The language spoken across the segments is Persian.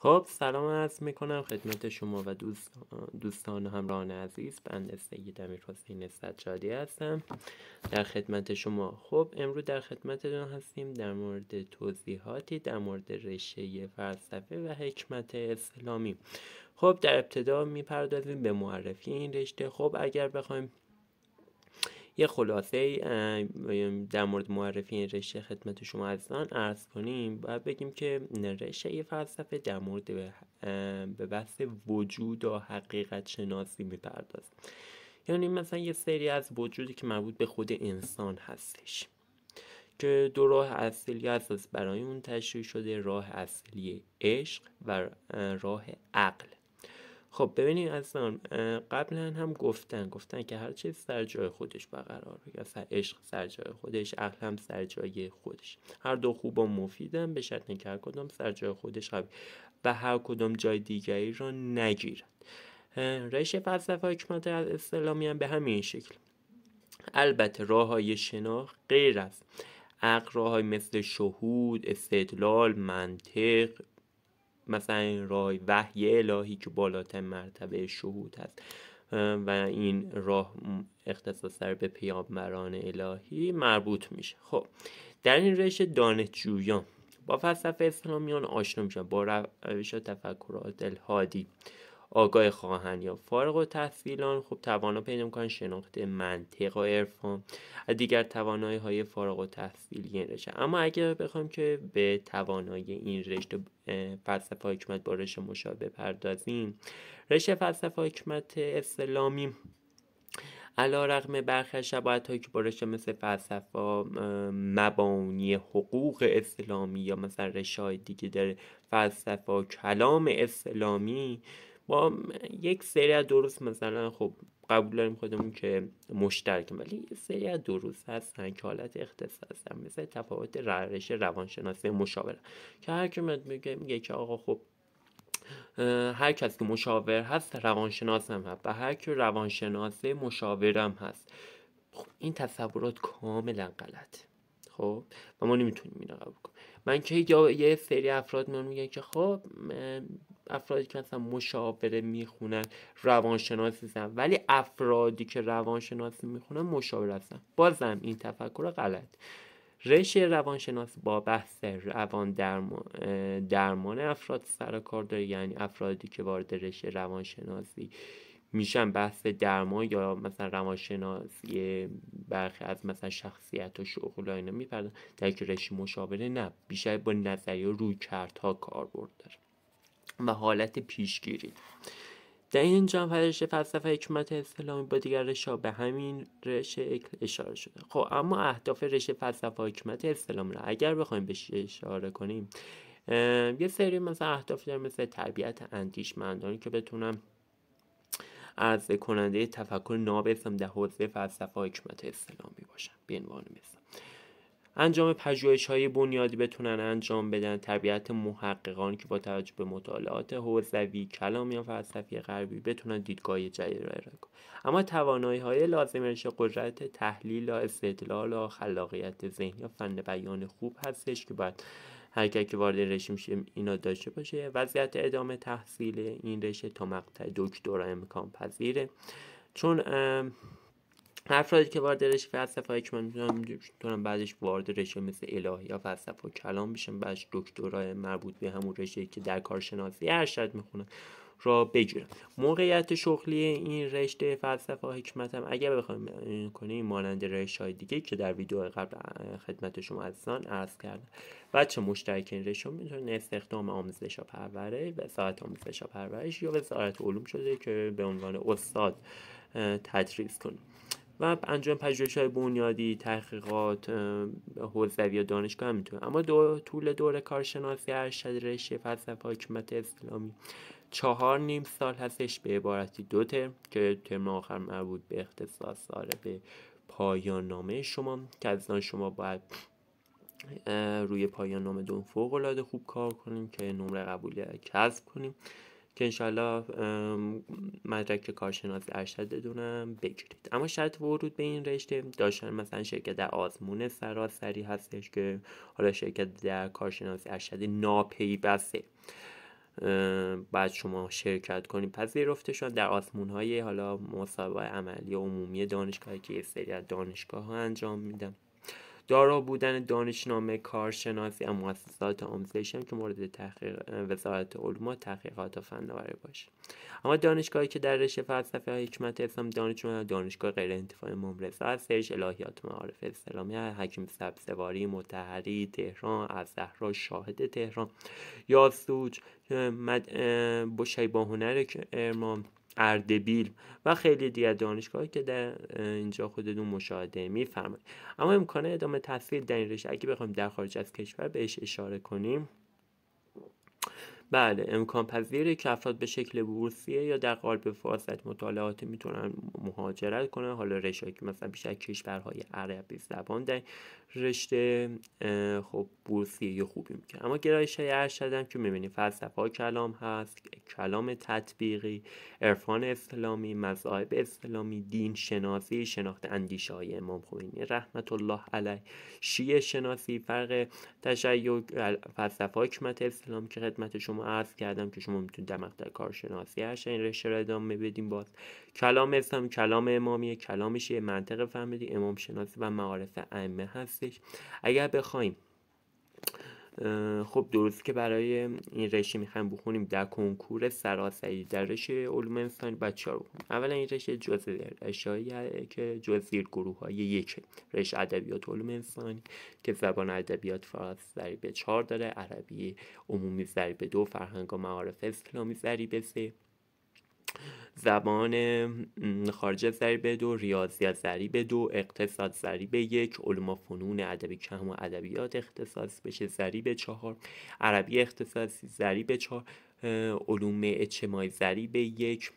خب سلام عرض میکنم خدمت شما و دوست دوستان و همراهان عزیز بنده سید امیر حسین سجادی هستم در خدمت شما خب امروز در خدمتتون هستیم در مورد توضیحاتی در مورد رشته فلسفه و حکمت اسلامی خب در ابتدا میپردازیم به معرفی این رشته خب اگر بخوایم یه خلاصه در مورد معرفی این رشته خدمت شما عزیزان عرض کنیم و بگیم که رشته فلسفه در مورد به بحث وجود و حقیقت شناسی میپردازه یعنی مثلا یه سری از وجودی که مربوط به خود انسان هستش که دو راه اصلی اساس برای اون تشریح شده راه اصلی عشق و راه عقل خب ببینید اصلا قبلا هم گفتن گفتن که هر چیز سر جای خودش برقرار یا سر عشق سر جای خودش عقل هم سر جای خودش هر دو خوب و مفیدن به شرط اینکه هر کدام سر جای خودش قبل و هر کدام جای دیگری را نگیرند رش فلسفه حکمت اسلامی هم به همین شکل البته راه های شناخت غیر از عقل راه های مثل شهود استدلال منطق مثلا این راه وحی الهی که بالاتر مرتبه شهود هست و این راه اختصاص سر به پیامبران الهی مربوط میشه خب در این رشته دانشجویان با فلسفه اسلامیان آشنا میشن با روش تفکرات الهادی آگاه خواهند یا فارغ و تحصیلان خب توانا پیدا میکنن شناخت منطق و عرفان و دیگر توانایی های فارغ و تحصیلی این رشته اما اگر بخوام که به توانایی این رشته فلسفه حکمت با رشته مشابه پردازیم رشته فلسفه حکمت اسلامی علا رقم برخی شباهت هایی که برشه مثل فلسفه مبانی حقوق اسلامی یا مثلا رشای دیگه داره فلسفه و کلام اسلامی با یک سری از دروس مثلا خب قبول داریم خودمون که مشترک ولی یه سری از دروس هستن که حالت اختصاص هم مثل تفاوت روش روانشناسی مشاوره که هر که میگه میگه که آقا خب هر کس که مشاور هست روانشناس هم هست و هر که روانشناس مشاورم هست خب این تصورات کاملا غلطه خب و ما نمیتونیم اینو قبول کنیم من که یه سری افراد میان میگن که خب افرادی که مثلا مشاوره میخونن روانشناسی زن ولی افرادی که روانشناسی میخونن مشاوره هستن بازم این تفکر غلط رشته روانشناس با بحث روان درمان, درمان افراد سر کار داره یعنی افرادی که وارد رشته روانشناسی میشن بحث درمان یا مثلا روانشناسی برخی از مثلا شخصیت و شغل و اینا میپردن در که مشاوره نه بیشتر با نظریه روی کردها کار برد داره و حالت پیشگیری در این جمع فرش فلسفه حکمت اسلامی با دیگر به همین رش اشاره شده خب اما اهداف رشته فلسفه حکمت اسلامی اگر بخوایم بهش اشاره کنیم یه سری مثلا اهداف داریم مثل تربیت اندیشمندانی که بتونم. ارزه کننده تفکر نابسم در حوزه فلسفه حکمت اسلامی باشم به عنوان مثال انجام پژوهش های بنیادی بتونن انجام بدن طبیعت محققان که با توجه به مطالعات حوزوی یا فلسفی غربی بتونن دیدگاه جدید را ارائه کنن اما توانایی های لازم قدرت تحلیل و استدلال و خلاقیت ذهنی و فن بیان خوب هستش که باید هر که وارد رشته میشه اینا داشته باشه وضعیت ادامه تحصیل این رشته تا مقطع دکترا امکان پذیره چون افرادی که وارد رشته فلسفه من میتونن بعدش وارد رشته مثل الهی یا فلسفه و کلام بشن بعدش دکترا مربوط به همون رشته که در کارشناسی ارشد میخونن را بگیرم موقعیت شغلی این رشته فلسفه و حکمت هم اگر بخوایم کنیم مانند رشته های دیگه که در ویدیو قبل خدمت شما عزیزان عرض کردم بچه مشترک این رشته میتونه استخدام آموزش و پرورش ساعت آموزش و پرورش یا وزارت علوم شده که به عنوان استاد تدریس کنیم و انجام پژوهش های بنیادی تحقیقات حوزوی و دانشگاه هم میتونه اما دو، طول دوره کارشناسی ارشد رشته فلسفه حکمت اسلامی چهار نیم سال هستش به عبارتی دو ترم که ترم آخر مربوط به اختصاص داره به پایان نامه شما که از شما باید روی پایان نامه دون فوق العاده خوب کار کنیم که نمره قبولی کسب کنیم که انشالله مدرک کارشناسی ارشد دونم بگیرید اما شرط ورود به این رشته داشتن مثلا شرکت در آزمون سراسری هستش که حالا شرکت در کارشناسی ارشد ناپیوسته باید شما شرکت کنید پذیرفته شدن در آزمون های حالا مصابه عملی عمومی دانشگاهی که یه سری از دانشگاه ها انجام میدم دارا بودن دانشنامه کارشناسی و مؤسسات آموزشی هم که مورد تحقیق وزارت علوم و تحقیقات و فناوری باشه اما دانشگاهی که در رشته فلسفه و حکمت اسلام دانشجو دانشگاه غیر انتفاعی ممرزه از سرش الهیات معارف اسلامی حکیم سبزواری متحری تهران از زهرا شاهد تهران یاسوج مد... با هنر ارمان اردبیل و خیلی دیگر دانشگاه که در اینجا خودتون مشاهده میفرمایید اما امکان ادامه تحصیل در این رشته اگه بخوایم در خارج از کشور بهش اشاره کنیم بله امکان پذیره که افراد به شکل بورسیه یا در قالب فاسد مطالعاتی میتونن مهاجرت کنن حالا رشته که مثلا بیشتر کشورهای عربی زبان در رشته خب بورسیه خوبی میکنه اما گرایش های ارشد که میبینیم فلسفه کلام هست کلام تطبیقی عرفان اسلامی مذاهب اسلامی دین شناسی شناخت اندیشه های امام خمینی رحمت الله علیه شیعه شناسی فرق تشیع فلسفه حکمت اسلام که خدمت شما شما کردم که شما میتونید در مقطع کارشناسی هر این رشته را ادامه بدیم باز کلام اسلام کلام امامیه کلامش یه منطق فهمیدی امام شناسی و معارف ائمه هستش اگر بخوایم خب درست که برای این رشته میخوایم بخونیم در کنکور سراسری در رشته علوم انسانی بچه رو اولا این رشته جزء که جز گروه های یک رشته ادبیات علوم انسانی که زبان ادبیات فارسی ضریب چهار داره عربی عمومی ضریب دو فرهنگ و معارف اسلامی ضریب سه زبان خارج ضریب دو ریاضیات ضریب دو اقتصاد ضریب یک علوم فنون ادبی کم و ادبیات اختصاص بشه ضریب چهار عربی اختصاصی ضریب چهار علوم اجتماعی ضریب یک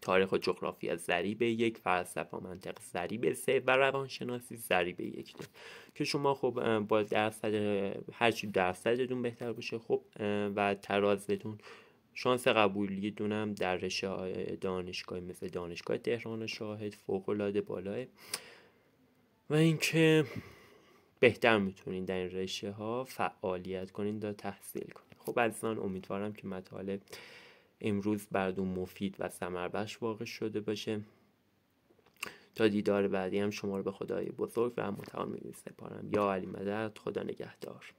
تاریخ و جغرافیا ضریب یک فلسفه و منطق ضریب سه و روانشناسی ضریب یک ده. که شما خب با درصد هرچی درصدتون بهتر باشه خب و ترازتون شانس قبولی دونم در رشته‌های دانشگاه مثل دانشگاه تهران و شاهد فوق العاده بالاه و اینکه بهتر میتونین در این رشه ها فعالیت کنین تا تحصیل کنین خب عزیزان امیدوارم که مطالب امروز بردون مفید و ثمربخش واقع شده باشه تا دیدار بعدی هم شما رو به خدای بزرگ و متعال می سپارم یا علی مدد خدا نگهدار